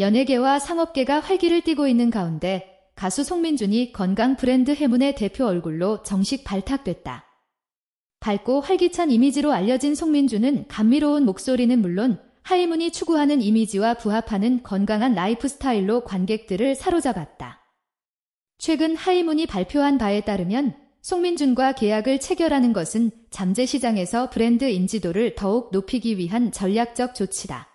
연예계와 상업계가 활기를 띠고 있는 가운데 가수 송민준이 건강 브랜드 해문의 대표 얼굴로 정식 발탁됐다. 밝고 활기찬 이미지로 알려진 송민준은 감미로운 목소리는 물론 하이문이 추구하는 이미지와 부합하는 건강한 라이프 스타일로 관객들을 사로잡았다. 최근 하이문이 발표한 바에 따르면 송민준과 계약을 체결하는 것은 잠재 시장에서 브랜드 인지도를 더욱 높이기 위한 전략적 조치다.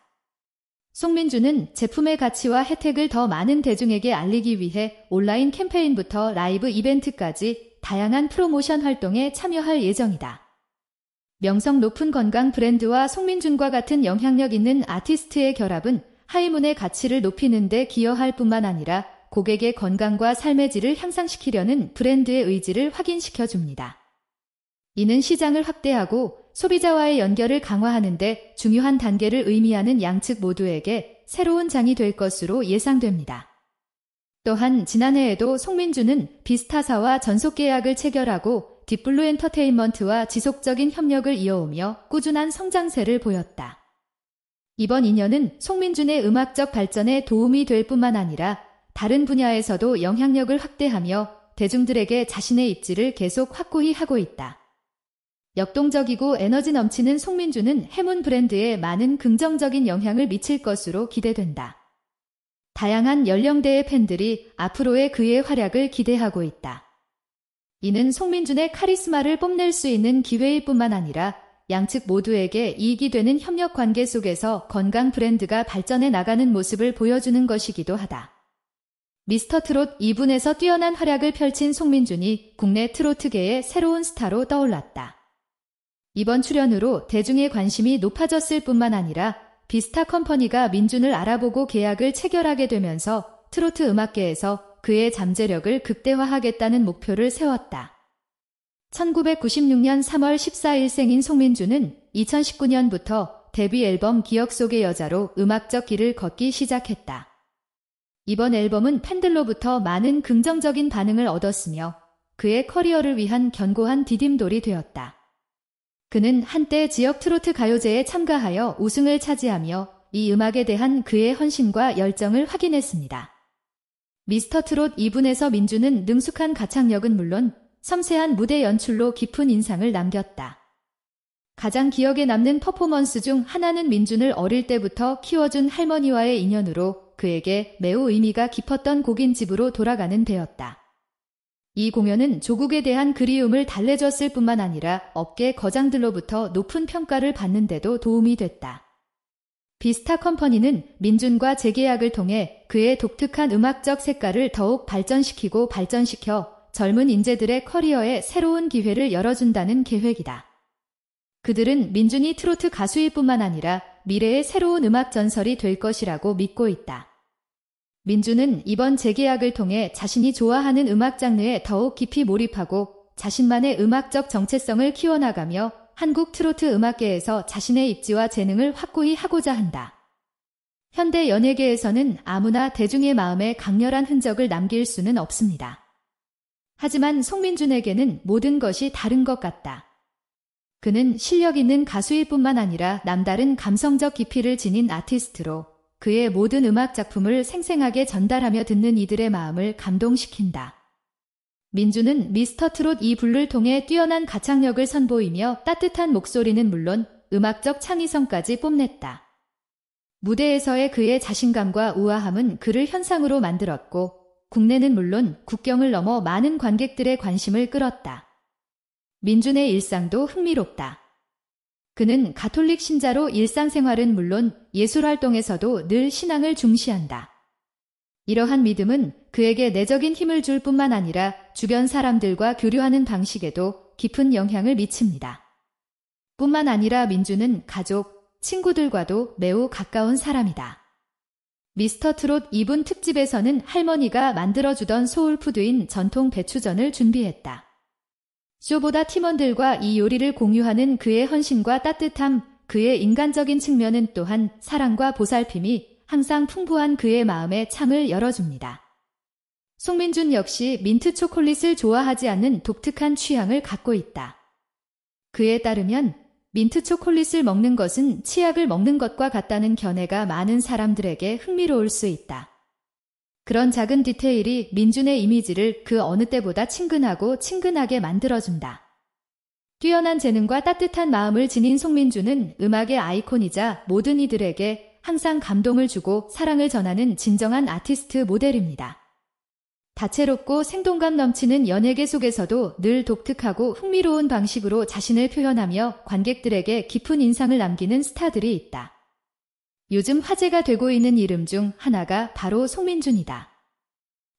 송민주는 제품의 가치와 혜택을 더 많은 대중에게 알리기 위해 온라인 캠페인부터 라이브 이벤트까지 다양한 프로모션 활동에 참여할 예정이다. 명성 높은 건강 브랜드와 송민준과 같은 영향력 있는 아티스트의 결합은 하이문의 가치를 높이는 데 기여할 뿐만 아니라 고객의 건강과 삶의 질을 향상시키려는 브랜드의 의지를 확인시켜 줍니다. 이는 시장을 확대하고 소비자와의 연결을 강화하는데 중요한 단계를 의미하는 양측 모두에게 새로운 장이 될 것으로 예상됩니다. 또한 지난해에도 송민주는 비스타사와 전속계약을 체결하고 딥블루 엔터테인먼트와 지속적인 협력을 이어오며 꾸준한 성장세를 보였다. 이번 인연은 송민준의 음악적 발전에 도움이 될 뿐만 아니라 다른 분야에서도 영향력을 확대하며 대중들에게 자신의 입지를 계속 확고히 하고 있다. 역동적이고 에너지 넘치는 송민주는 해문 브랜드에 많은 긍정적인 영향을 미칠 것으로 기대된다. 다양한 연령대의 팬들이 앞으로의 그의 활약을 기대하고 있다. 이는 송민준의 카리스마를 뽐낼 수 있는 기회일 뿐만 아니라 양측 모두에게 이익이 되는 협력 관계 속에서 건강 브랜드가 발전해 나가는 모습을 보여주는 것이기도 하다. 미스터 트롯 2분에서 뛰어난 활약을 펼친 송민준이 국내 트로트계의 새로운 스타로 떠올랐다. 이번 출연으로 대중의 관심이 높아졌을 뿐만 아니라 비스타 컴퍼니가 민준을 알아보고 계약을 체결하게 되면서 트로트 음악계에서 그의 잠재력을 극대화하겠다는 목표를 세웠다. 1996년 3월 14일 생인 송민준은 2019년부터 데뷔 앨범 기억 속의 여자로 음악적 길을 걷기 시작했다. 이번 앨범은 팬들로부터 많은 긍정적인 반응을 얻었으며 그의 커리어를 위한 견고한 디딤돌이 되었다. 그는 한때 지역 트로트 가요제에 참가하여 우승을 차지하며 이 음악에 대한 그의 헌신과 열정을 확인했습니다. 미스터 트롯 2분에서 민주는 능숙한 가창력은 물론 섬세한 무대 연출로 깊은 인상을 남겼다. 가장 기억에 남는 퍼포먼스 중 하나는 민준을 어릴 때부터 키워준 할머니와의 인연으로 그에게 매우 의미가 깊었던 곡인 집으로 돌아가는 데였다 이 공연은 조국에 대한 그리움을 달래줬을 뿐만 아니라 업계 거장들로부터 높은 평가를 받는데도 도움이 됐다. 비스타 컴퍼니는 민준과 재계약을 통해 그의 독특한 음악적 색깔을 더욱 발전시키고 발전시켜 젊은 인재들의 커리어에 새로운 기회를 열어준다는 계획이다. 그들은 민준이 트로트 가수일 뿐만 아니라 미래의 새로운 음악 전설이 될 것이라고 믿고 있다. 민주는 이번 재계약을 통해 자신이 좋아하는 음악 장르에 더욱 깊이 몰입하고 자신만의 음악적 정체성을 키워나가며 한국 트로트 음악계에서 자신의 입지와 재능을 확고히 하고자 한다. 현대 연예계에서는 아무나 대중의 마음에 강렬한 흔적을 남길 수는 없습니다. 하지만 송민준에게는 모든 것이 다른 것 같다. 그는 실력 있는 가수일 뿐만 아니라 남다른 감성적 깊이를 지닌 아티스트로 그의 모든 음악 작품을 생생하게 전달하며 듣는 이들의 마음을 감동시킨다. 민주는 미스터 트롯 이 블를 통해 뛰어난 가창력을 선보이며 따뜻한 목소리는 물론 음악적 창의성까지 뽐냈다. 무대에서의 그의 자신감과 우아함은 그를 현상으로 만들었고 국내는 물론 국경을 넘어 많은 관객들의 관심을 끌었다. 민준의 일상도 흥미롭다. 그는 가톨릭 신자로 일상생활은 물론 예술활동에서도 늘 신앙을 중시한다. 이러한 믿음은 그에게 내적인 힘을 줄 뿐만 아니라 주변 사람들과 교류하는 방식에도 깊은 영향을 미칩니다. 뿐만 아니라 민주는 가족, 친구들과도 매우 가까운 사람이다. 미스터 트롯 2분 특집에서는 할머니가 만들어주던 소울푸드인 전통 배추전을 준비했다. 쇼보다 팀원들과 이 요리를 공유하는 그의 헌신과 따뜻함, 그의 인간적인 측면은 또한 사랑과 보살핌이 항상 풍부한 그의 마음의 창을 열어줍니다. 송민준 역시 민트 초콜릿을 좋아하지 않는 독특한 취향을 갖고 있다. 그에 따르면 민트 초콜릿을 먹는 것은 치약을 먹는 것과 같다는 견해가 많은 사람들에게 흥미로울 수 있다. 그런 작은 디테일이 민준의 이미지를 그 어느 때보다 친근하고 친근하게 만들어준다. 뛰어난 재능과 따뜻한 마음을 지닌 송민준은 음악의 아이콘이자 모든 이들에게 항상 감동을 주고 사랑을 전하는 진정한 아티스트 모델입니다. 다채롭고 생동감 넘치는 연예계 속에서도 늘 독특하고 흥미로운 방식으로 자신을 표현하며 관객들에게 깊은 인상을 남기는 스타들이 있다. 요즘 화제가 되고 있는 이름 중 하나가 바로 송민준이다.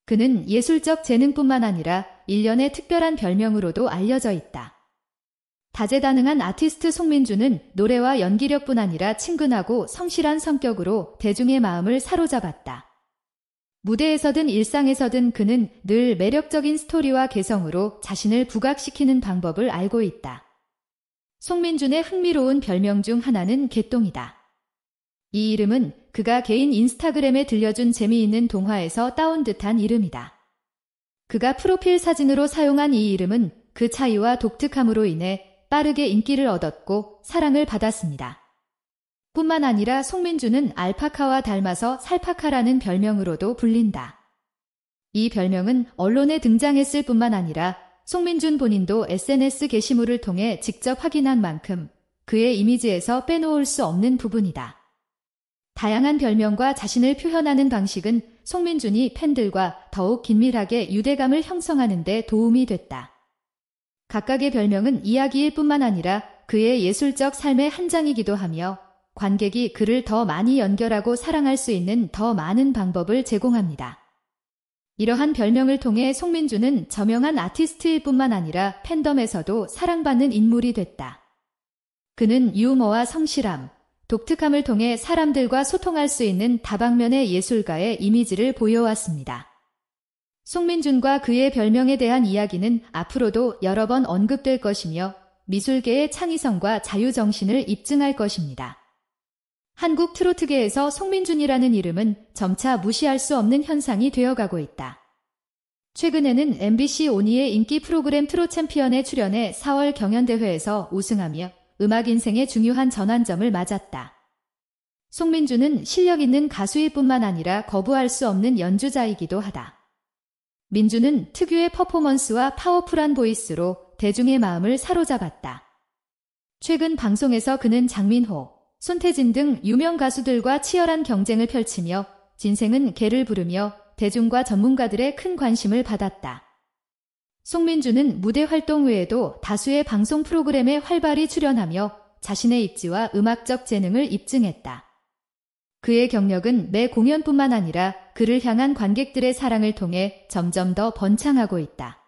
그는 예술적 재능뿐만 아니라 일련의 특별한 별명으로도 알려져 있다. 다재다능한 아티스트 송민준은 노래와 연기력뿐 아니라 친근하고 성실한 성격으로 대중의 마음을 사로잡았다. 무대에서든 일상에서든 그는 늘 매력적인 스토리와 개성으로 자신을 부각시키는 방법을 알고 있다. 송민준의 흥미로운 별명 중 하나는 개똥이다. 이 이름은 그가 개인 인스타그램에 들려준 재미있는 동화에서 따온 듯한 이름이다. 그가 프로필 사진으로 사용한 이 이름은 그 차이와 독특함으로 인해 빠르게 인기를 얻었고 사랑을 받았습니다. 뿐만 아니라 송민주는 알파카와 닮아서 살파카라는 별명으로도 불린다. 이 별명은 언론에 등장했을 뿐만 아니라 송민준 본인도 SNS 게시물을 통해 직접 확인한 만큼 그의 이미지에서 빼놓을 수 없는 부분이다. 다양한 별명과 자신을 표현하는 방식은 송민준이 팬들과 더욱 긴밀하게 유대감을 형성하는 데 도움이 됐다. 각각의 별명은 이야기일 뿐만 아니라 그의 예술적 삶의 한 장이기도 하며 관객이 그를 더 많이 연결하고 사랑할 수 있는 더 많은 방법을 제공합니다. 이러한 별명을 통해 송민준은 저명한 아티스트일 뿐만 아니라 팬덤에서도 사랑받는 인물이 됐다. 그는 유머와 성실함, 독특함을 통해 사람들과 소통할 수 있는 다방면의 예술가의 이미지를 보여왔습니다. 송민준과 그의 별명에 대한 이야기는 앞으로도 여러 번 언급될 것이며 미술계의 창의성과 자유정신을 입증할 것입니다. 한국 트로트계에서 송민준이라는 이름은 점차 무시할 수 없는 현상이 되어가고 있다. 최근에는 MBC 오니의 인기 프로그램 트로 챔피언에 출연해 4월 경연대회에서 우승하며 음악 인생의 중요한 전환점을 맞았다. 송민주는 실력 있는 가수일 뿐만 아니라 거부할 수 없는 연주자이기도 하다. 민주는 특유의 퍼포먼스와 파워풀한 보이스로 대중의 마음을 사로잡았다. 최근 방송에서 그는 장민호, 손태진 등 유명 가수들과 치열한 경쟁을 펼치며 진생은 개를 부르며 대중과 전문가들의 큰 관심을 받았다. 송민주는 무대 활동 외에도 다수의 방송 프로그램에 활발히 출연하며 자신의 입지와 음악적 재능을 입증했다. 그의 경력은 매 공연뿐만 아니라 그를 향한 관객들의 사랑을 통해 점점 더 번창하고 있다.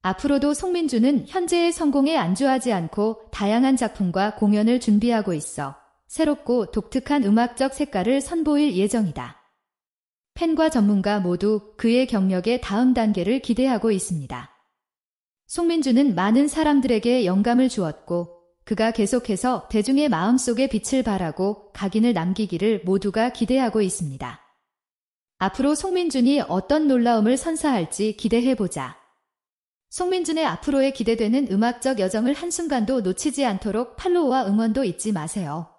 앞으로도 송민주는 현재의 성공에 안주하지 않고 다양한 작품과 공연을 준비하고 있어 새롭고 독특한 음악적 색깔을 선보일 예정이다. 팬과 전문가 모두 그의 경력의 다음 단계를 기대하고 있습니다. 송민주는 많은 사람들에게 영감을 주었고 그가 계속해서 대중의 마음속에 빛을 발하고 각인을 남기기를 모두가 기대하고 있습니다. 앞으로 송민준이 어떤 놀라움을 선사할지 기대해보자. 송민준의 앞으로에 기대되는 음악적 여정을 한순간도 놓치지 않도록 팔로우와 응원도 잊지 마세요.